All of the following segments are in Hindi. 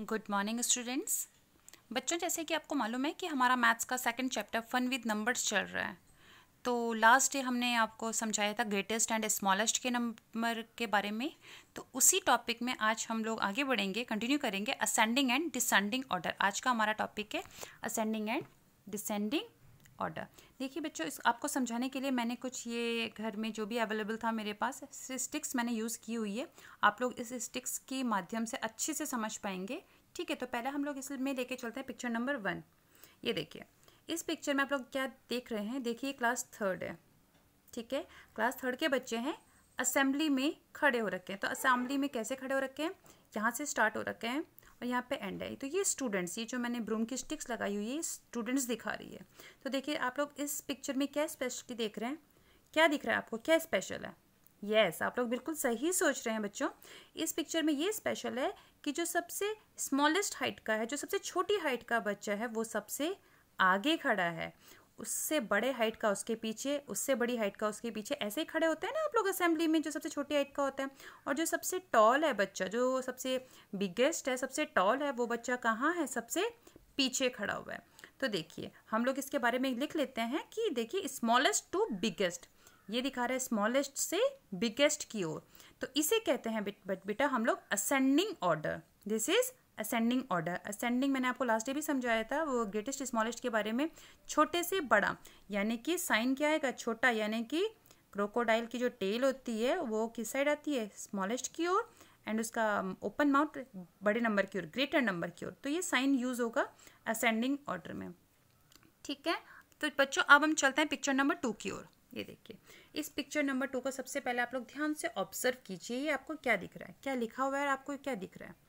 गुड मॉर्निंग स्टूडेंट्स बच्चों जैसे कि आपको मालूम है कि हमारा मैथ्स का second chapter fun with numbers चल रहा है तो लास्ट डे हमने आपको समझाया था ग्रेटेस्ट एंड स्मॉलेस्ट के नंबर के बारे में तो उसी टॉपिक में आज हम लोग आगे बढ़ेंगे कंटिन्यू करेंगे असेंडिंग एंड डिसेंडिंग ऑर्डर आज का हमारा टॉपिक है असेंडिंग एंड डिसेंडिंग ऑर्डर देखिए बच्चों इस आपको समझाने के लिए मैंने कुछ ये घर में जो भी अवेलेबल था मेरे पास स्टिक्स मैंने यूज़ की हुई है आप लोग इस स्टिक्स के माध्यम से अच्छे से समझ पाएंगे ठीक है तो पहले हम लोग इसमें लेके चलते हैं पिक्चर नंबर वन ये देखिए इस पिक्चर में आप लोग क्या देख रहे हैं देखिए क्लास थर्ड है ठीक है क्लास थर्ड के बच्चे हैं असेंबली में खड़े हो रखे हैं तो असेंबली में कैसे खड़े हो रखे हैं यहाँ से स्टार्ट हो रखे हैं और यहाँ पे एंड आई तो ये स्टूडेंट्स ये जो मैंने ब्रूम की स्टिक्स लगाई हुई है स्टूडेंट्स दिखा रही है तो देखिए आप लोग इस पिक्चर में क्या स्पेशलिटी देख रहे हैं क्या दिख रहा है आपको क्या स्पेशल है यस yes, आप लोग बिल्कुल सही सोच रहे हैं बच्चों इस पिक्चर में ये स्पेशल है कि जो सबसे स्मॉलेस्ट हाइट का है जो सबसे छोटी हाइट का बच्चा है वो सबसे आगे खड़ा है उससे बड़े हाइट का उसके पीछे उससे बड़ी हाइट का उसके पीछे ऐसे ही खड़े होते हैं ना आप लोग असेंबली में जो सबसे छोटी हाइट का होता है और जो सबसे टॉल है बच्चा जो सबसे बिगेस्ट है सबसे टॉल है वो बच्चा कहाँ है सबसे पीछे खड़ा हुआ है तो देखिए हम लोग इसके बारे में लिख लेते हैं कि देखिए स्मॉलेस्ट टू बिगेस्ट ये दिखा रहा है स्मॉलेस्ट से बिगेस्ट की ओर तो इसे कहते हैं बेटा हम लोग ascending order this is ascending order ascending मैंने आपको लास्ट डे भी समझाया था वो ग्रेटेस्ट स्मॉलेस्ट के बारे में छोटे से बड़ा यानी कि साइन क्या आएगा छोटा यानी कि क्रोकोडाइल की जो टेल होती है वो किस साइड आती है स्मॉलेस्ट की ओर एंड उसका ओपन um, माउथ बड़े नंबर की ओर ग्रेटर नंबर की ओर तो ये साइन यूज होगा असेंडिंग ऑर्डर में ठीक है तो बच्चों अब हम चलते हैं पिक्चर नंबर टू की ओर ये देखिए इस पिक्चर नंबर टू को सबसे पहले आप लोग ध्यान से ऑब्जर्व कीजिए ये आपको क्या दिख रहा है क्या लिखा हुआ है आपको क्या दिख रहा है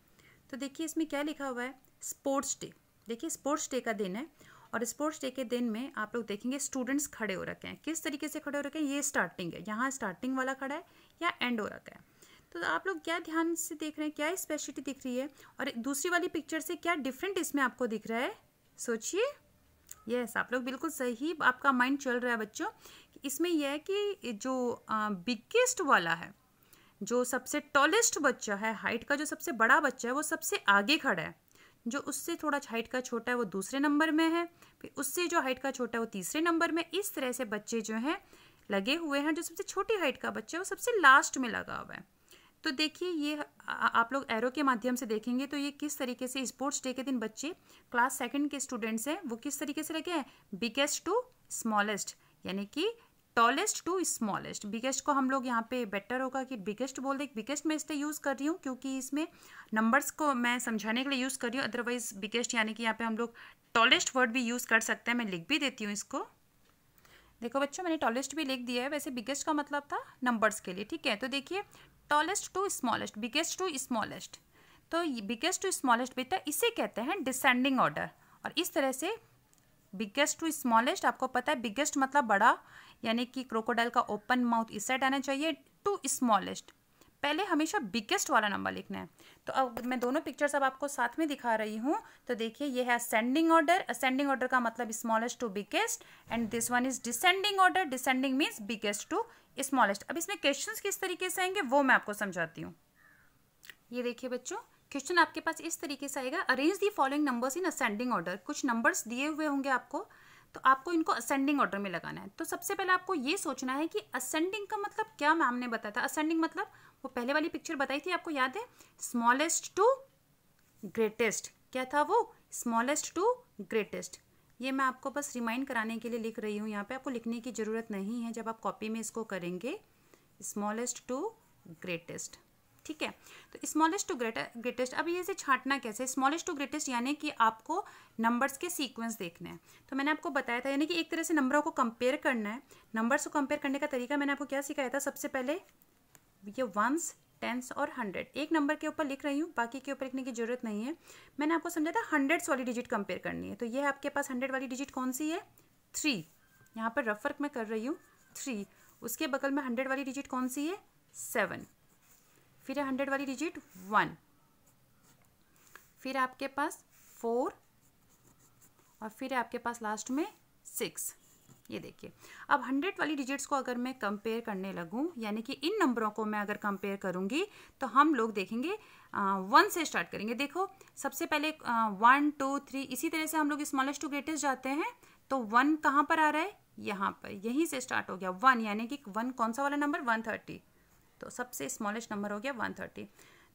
तो देखिए इसमें क्या लिखा हुआ है स्पोर्ट्स डे देखिए स्पोर्ट्स डे का दिन है और स्पोर्ट्स डे के दिन में आप लोग देखेंगे स्टूडेंट्स खड़े हो रखे हैं किस तरीके से खड़े हो रखे हैं ये स्टार्टिंग है यहाँ स्टार्टिंग वाला खड़ा है या एंड हो रखा है तो आप लोग क्या ध्यान से देख रहे हैं क्या स्पेशलिटी दिख रही है और दूसरी वाली पिक्चर से क्या डिफरेंट इसमें आपको दिख रहा है सोचिए यस yes, आप लोग बिल्कुल सही आपका माइंड चल रहा है बच्चों इसमें यह है कि जो बिगेस्ट वाला है जो सबसे टॉलेस्ट बच्चा है हाइट का जो सबसे बड़ा बच्चा है वो सबसे आगे खड़ा है जो उससे थोड़ा हाइट का छोटा है वो दूसरे नंबर में है फिर उससे जो हाइट का छोटा है वो तीसरे नंबर में इस तरह से बच्चे जो हैं लगे हुए हैं जो सबसे छोटी हाइट का बच्चा है वो सबसे लास्ट में लगा हुआ है तो देखिए ये आप लोग एरो के माध्यम से देखेंगे तो ये किस तरीके से स्पोर्ट्स डे के दिन बच्चे क्लास सेकंड के स्टूडेंट्स हैं वो किस तरीके से लगे हैं बिगेस्ट टू स्मॉलेस्ट यानी कि टॉलेस्ट टू स्मॉलेस्ट बिगेस्ट को हम लोग यहाँ पे बेटर होगा कि बिगेस्ट बोल दे बिगेस्ट मैं इसलिए यूज़ कर रही हूँ क्योंकि इसमें नंबर्स को मैं समझाने के लिए यूज़ कर रही हूँ अदरवाइज बिगेस्ट यानी कि यहाँ पे हम लोग टॉलेस्ट वर्ड भी यूज़ कर सकते हैं मैं लिख भी देती हूँ इसको देखो बच्चों मैंने टॉलेस्ट भी लिख दिया है वैसे बिगेस्ट का मतलब था नंबर्स के लिए ठीक है तो देखिए tallest to smallest biggest to smallest तो बिगेस्ट टू स्मॉलेस्ट बेटा इसे कहते हैं डिसेंडिंग ऑर्डर और इस तरह से बिगेस्ट टू स्मॉलेस्ट आपको पता है बिगेस्ट मतलब बड़ा यानी कि क्रोकोडाइल का ओपन माउथ इस साइड आना चाहिए टू स्मॉलेस्ट पहले हमेशा बिगेस्ट वाला नंबर लिखना है तो अब मैं दोनों पिक्चर्स अब आपको साथ में दिखा रही हूँ तो देखिए ये है असेंडिंग ऑर्डर असेंडिंग ऑर्डर का मतलब smallest to biggest and this one is descending order descending means biggest to smallest अब इसमें क्वेश्चन किस तरीके से आएंगे वो मैं आपको समझाती हूँ ये देखिए बच्चों क्वेश्चन आपके पास इस तरीके से आएगा arrange the following numbers in ascending order कुछ नंबर्स दिए हुए होंगे आपको तो आपको इनको असेंडिंग ऑर्डर में लगाना है तो सबसे पहले आपको ये सोचना है कि असेंडिंग का मतलब क्या मैम ने बताया था असेंडिंग मतलब वो पहले वाली पिक्चर बताई थी आपको याद है स्मॉलेस्ट टू ग्रेटेस्ट क्या था वो स्मॉलेस्ट टू ग्रेटेस्ट ये मैं आपको बस रिमाइंड कराने के लिए लिख रही हूँ यहाँ पे आपको लिखने की ज़रूरत नहीं है जब आप कॉपी में इसको करेंगे स्मॉलेस्ट टू ग्रेटेस्ट ठीक है तो स्मॉलेस्ट टू ग्रेटर ग्रेटेस्ट अब ये इसे छांटना कैसे स्मॉलेस्ट टू ग्रेटेस्ट यानी कि आपको नंबर्स के सीक्वेंस देखने हैं तो मैंने आपको बताया था यानी कि एक तरह से नंबरों को कंपेयर करना है नंबर्स को कंपेयर करने का तरीका मैंने आपको क्या सिखाया था सबसे पहले ये वंस टेंस और हंड्रेड एक नंबर के ऊपर लिख रही हूँ बाकी के ऊपर लिखने की जरूरत नहीं है मैंने आपको समझा था हंड्रेड्स वाली डिजिट कंपेयर करनी है तो ये आपके पास हंड्रेड वाली डिजिट कौन सी है थ्री यहाँ पर रफ वर्क मैं कर रही हूँ थ्री उसके बगल में हंड्रेड वाली डिजिट कौन सी है सेवन फिर है हंड्रेड वाली डिजिट वन फिर आपके पास फोर और फिर आपके पास लास्ट में सिक्स ये देखिए अब हंड्रेड वाली डिजिट्स को अगर मैं कंपेयर करने लगूँ यानी कि इन नंबरों को मैं अगर कंपेयर करूंगी तो हम लोग देखेंगे वन से स्टार्ट करेंगे देखो सबसे पहले वन टू थ्री इसी तरह से हम लोग स्मॉलेस्ट टू ग्रेटेस्ट जाते हैं तो वन कहाँ पर आ रहा है यहाँ पर यहीं से स्टार्ट हो गया वन यानी कि वन कौन सा वाला नंबर वन थर्टी तो सबसे स्मॉलेस्ट नंबर हो गया वन थर्टी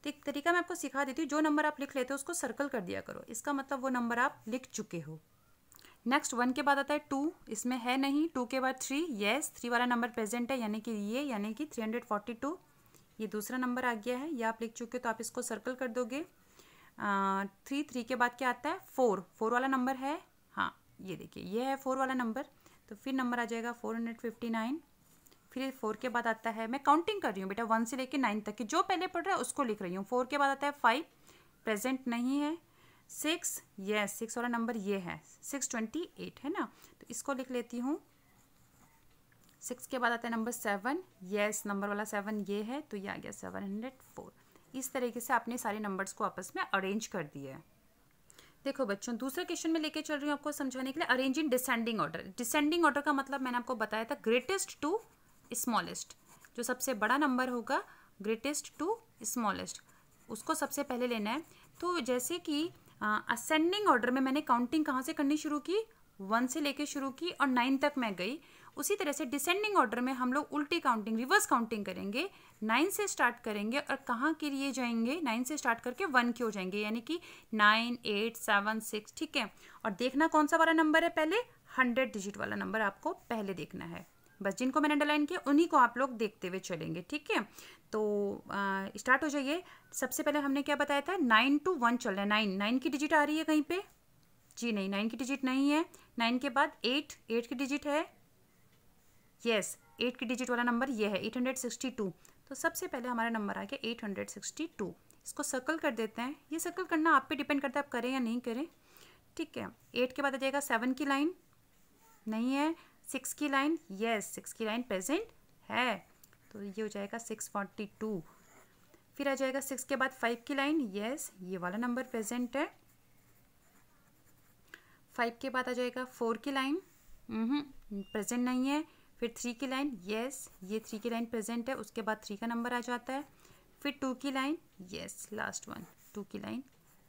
तो एक तरीका मैं आपको सिखा देती हूँ जो नंबर आप लिख लेते हो उसको सर्कल कर दिया करो इसका मतलब वो नंबर आप लिख चुके हो नेक्स्ट वन के बाद आता है टू इसमें है नहीं टू के बाद थ्री येस थ्री वाला नंबर प्रेजेंट है यानी कि ये यानी कि थ्री हंड्रेड फोर्टी टू ये दूसरा नंबर आ गया है ये आप लिख चुके हो तो आप इसको सर्कल कर दोगे थ्री थ्री के बाद क्या आता है फोर फोर वाला नंबर है हाँ ये देखिए ये है फोर वाला नंबर तो फिर नंबर आ जाएगा फोर हंड्रेड फिफ्टी नाइन फिर फोर के बाद आता है मैं काउंटिंग कर रही हूँ बेटा वन से लेकर नाइन तक की जो पहले पढ़ रहा है उसको लिख रही हूँ फोर के बाद आता है फाइव प्रेजेंट नहीं है सिक्स ये सिक्स वाला नंबर ये है सिक्स ट्वेंटी एट है ना तो इसको लिख लेती हूँ सिक्स के बाद आता है नंबर सेवन येस नंबर वाला सेवन ये है तो ये आ गया सेवन हंड्रेड फोर इस तरीके से आपने सारे नंबर्स को आपस में अरेंज कर दिया है देखो बच्चों दूसरे क्वेश्चन में लेके चल रही हूँ आपको समझाने के लिए arrange in descending order descending order का मतलब मैंने आपको बताया था ग्रेटेस्ट टू स्मॉलेस्ट जो सबसे बड़ा नंबर होगा ग्रेटेस्ट टू स्मॉलेस्ट उसको सबसे पहले लेना है तो जैसे कि असेंडिंग ऑर्डर में मैंने काउंटिंग कहाँ से करनी शुरू की वन से लेके शुरू की और नाइन तक मैं गई उसी तरह से डिसेंडिंग ऑर्डर में हम लोग उल्टी काउंटिंग रिवर्स काउंटिंग करेंगे नाइन से स्टार्ट करेंगे और कहाँ के लिए जाएंगे नाइन से स्टार्ट करके वन के हो जाएंगे यानी कि नाइन एट सेवन सिक्स ठीक है और देखना कौन सा वाला नंबर है पहले हंड्रेड डिजिट वाला नंबर आपको पहले देखना है बस जिनको मैंने अंडरलाइन किया उन्हीं को आप लोग देखते हुए चलेंगे ठीक है तो स्टार्ट हो जाइए सबसे पहले हमने क्या बताया था नाइन टू वन चल रहा है नाइन नाइन की डिजिट आ रही है कहीं पे जी नहीं नाइन की डिजिट नहीं है नाइन के बाद एट एट की डिजिट है यस एट की डिजिट वाला नंबर ये है एट हंड्रेड सिक्सटी टू तो सबसे पहले हमारा नंबर आ गया एट हंड्रेड सिक्सटी टू इसको सर्कल कर देते हैं ये सर्कल करना आप पे डिपेंड करता है आप करें या नहीं करें ठीक है एट के बाद आ जाएगा सेवन की लाइन नहीं है सिक्स की लाइन यस सिक्स की लाइन प्रेजेंट है तो ये हो जाएगा सिक्स फोर्टी टू फिर आ जाएगा सिक्स के बाद फाइव की लाइन यस ये वाला नंबर प्रेजेंट है फाइव के बाद आ जाएगा फोर की लाइन प्रेजेंट हम्म, नहीं है फिर थ्री की लाइन यस ये थ्री की लाइन प्रेजेंट है उसके बाद थ्री का नंबर आ जाता है फिर टू की line yes last one two की लाइन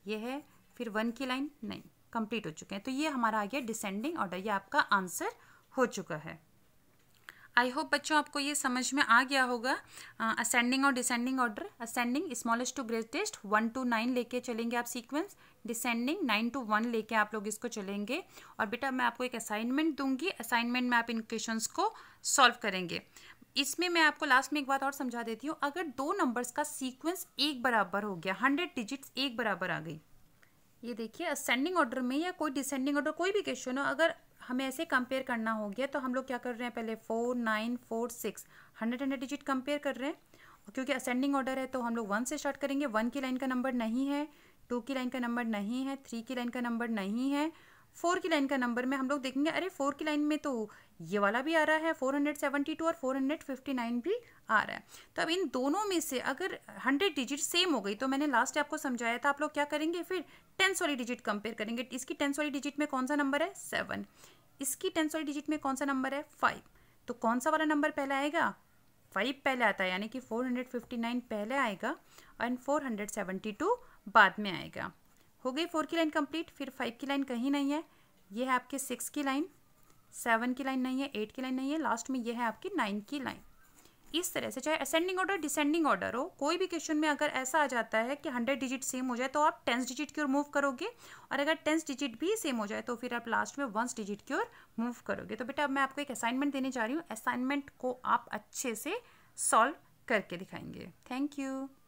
ये है फिर वन की लाइन नहीं कंप्लीट हो चुके हैं तो ये हमारा आ गया डिसेंडिंग ऑर्डर ये आपका आंसर हो चुका है आई होप बच्चों आपको ये समझ में आ गया होगा असेंडिंग और descending order ascending smallest to greatest one two nine लेके चलेंगे आप sequence descending nine to one लेके आप लोग इसको चलेंगे और बेटा मैं आपको एक असाइनमेंट दूंगी असाइनमेंट में आप इन क्वेश्चन को सॉल्व करेंगे इसमें मैं आपको लास्ट में एक बात और समझा देती हूँ अगर दो नंबर्स का सीक्वेंस एक बराबर हो गया हंड्रेड डिजिट्स एक बराबर आ गई ये देखिए असेंडिंग ऑर्डर में या कोई डिसेंडिंग ऑर्डर कोई भी क्वेश्चन हो अगर हमें ऐसे कंपेयर करना हो गया तो हम लोग क्या कर रहे हैं पहले four nine four six hundred hundred digit compare कर रहे हैं क्योंकि असेंडिंग ऑर्डर है तो हम लोग वन से स्टार्ट करेंगे वन की लाइन का नंबर नहीं है टू की लाइन का नंबर नहीं है थ्री की लाइन का नंबर नहीं है फोर की लाइन का नंबर में हम लोग देखेंगे अरे फोर की लाइन में तो ये वाला भी आ रहा है 472 और 459 भी आ रहा है तो अब इन दोनों में से अगर 100 डिजिट सेम हो गई तो मैंने लास्ट आपको समझाया था आप लोग क्या करेंगे फिर टेंस वाली डिजिट कंपेयर करेंगे इसकी टेंस वाली डिजिट में कौन सा नंबर है सेवन इसकी टेंस वाली डिजिट में कौन सा नंबर है फाइव तो कौन सा वाला नंबर पहले आएगा फाइव पहले आता है यानी कि नाइन पहले आएगा एंड टू बाद में आएगा हो गई फोर की लाइन कंप्लीट फिर फाइव की लाइन कहीं नहीं है ये है आपके सिक्स की लाइन सेवन की लाइन नहीं है एट की लाइन नहीं है लास्ट में ये है आपकी नाइन की लाइन इस तरह से चाहे असेंडिंग ऑर्डर डिसेंडिंग ऑर्डर हो कोई भी क्वेश्चन में अगर ऐसा आ जाता है कि हंड्रेड डिजिट सेम हो जाए तो आप टेंस डिजिट की ओर मूव करोगे और अगर टेंस डिजिट भी सेम हो जाए तो फिर आप लास्ट में वंस डिजिट की ओर मूव करोगे तो बेटा अब मैं आपको एक असाइनमेंट देने जा रही हूँ असाइनमेंट को आप अच्छे से सॉल्व करके दिखाएंगे थैंक यू